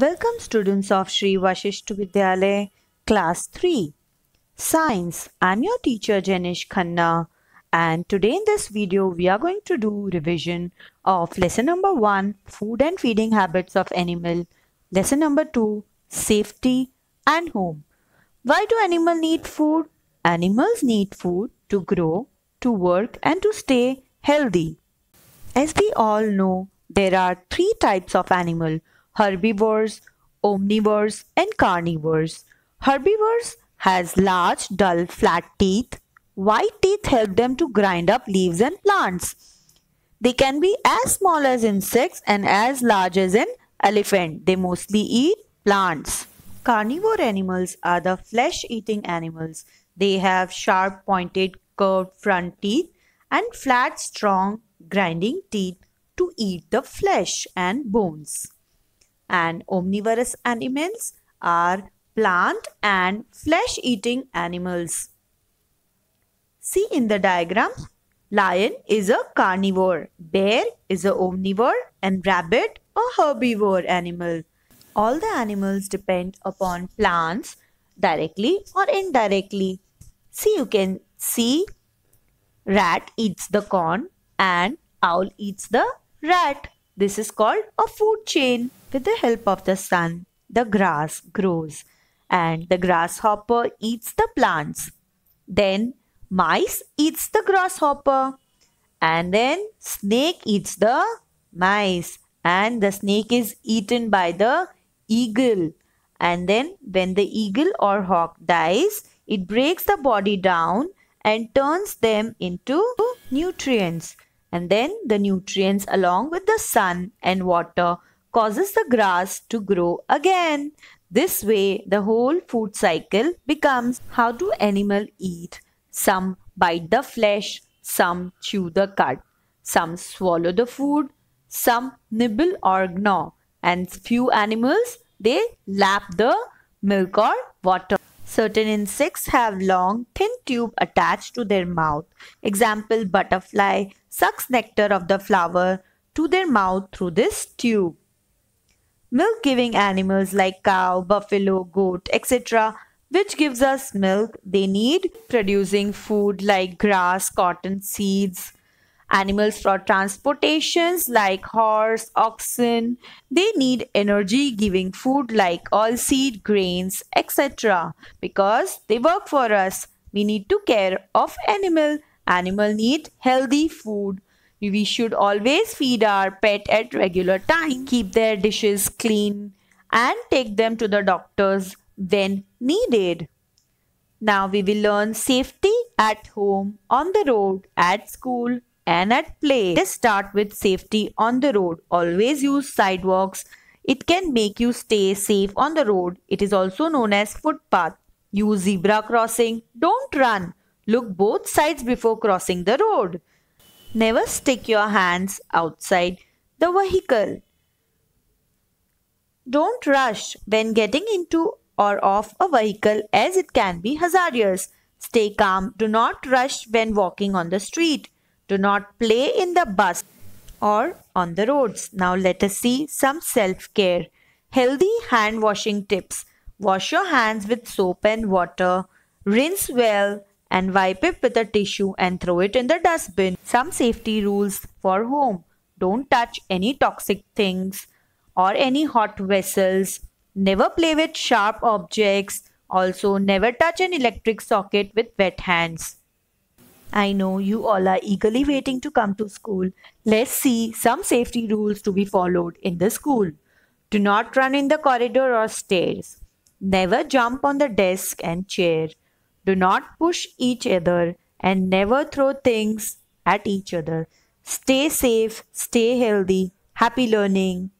Welcome students of Sri Vashishtu Vidyalaya Class 3 Science. I'm your teacher Janish Khanna and today in this video we are going to do revision of lesson number 1 Food and Feeding Habits of Animal Lesson number 2 Safety and Home Why do animals need food? Animals need food to grow, to work and to stay healthy. As we all know, there are three types of animal herbivores, omnivores and carnivores. Herbivores has large dull flat teeth. White teeth help them to grind up leaves and plants. They can be as small as insects and as large as an elephant. They mostly eat plants. Carnivore animals are the flesh-eating animals. They have sharp pointed curved front teeth and flat strong grinding teeth to eat the flesh and bones and omnivorous animals are plant and flesh-eating animals. See in the diagram, lion is a carnivore, bear is a omnivore and rabbit a herbivore animal. All the animals depend upon plants directly or indirectly. See you can see rat eats the corn and owl eats the rat. This is called a food chain. With the help of the sun, the grass grows and the grasshopper eats the plants. Then mice eats the grasshopper and then snake eats the mice and the snake is eaten by the eagle. And then when the eagle or hawk dies, it breaks the body down and turns them into nutrients. And then the nutrients along with the sun and water causes the grass to grow again. This way, the whole food cycle becomes how do animals eat? Some bite the flesh, some chew the cud, some swallow the food, some nibble or gnaw, and few animals they lap the milk or water. Certain insects have long, thin tube attached to their mouth. Example, butterfly sucks nectar of the flower to their mouth through this tube. Milk giving animals like cow, buffalo, goat, etc., which gives us milk they need, producing food like grass, cotton, seeds. Animals for transportations like horse, oxen, they need energy giving food like oilseed, grains, etc. Because they work for us, we need to care of animal. Animal need healthy food we should always feed our pet at regular time, keep their dishes clean and take them to the doctors when needed. Now we will learn safety at home, on the road, at school and at play. Let's start with safety on the road. Always use sidewalks. It can make you stay safe on the road. It is also known as footpath. Use zebra crossing. Don't run. Look both sides before crossing the road. Never stick your hands outside the vehicle. Don't rush when getting into or off a vehicle as it can be hazardous. Stay calm. Do not rush when walking on the street. Do not play in the bus or on the roads. Now let us see some self-care. Healthy hand washing tips. Wash your hands with soap and water. Rinse well and wipe it with a tissue and throw it in the dustbin. Some safety rules for home. Don't touch any toxic things or any hot vessels. Never play with sharp objects. Also, never touch an electric socket with wet hands. I know you all are eagerly waiting to come to school. Let's see some safety rules to be followed in the school. Do not run in the corridor or stairs. Never jump on the desk and chair. Do not push each other and never throw things at each other. Stay safe, stay healthy, happy learning.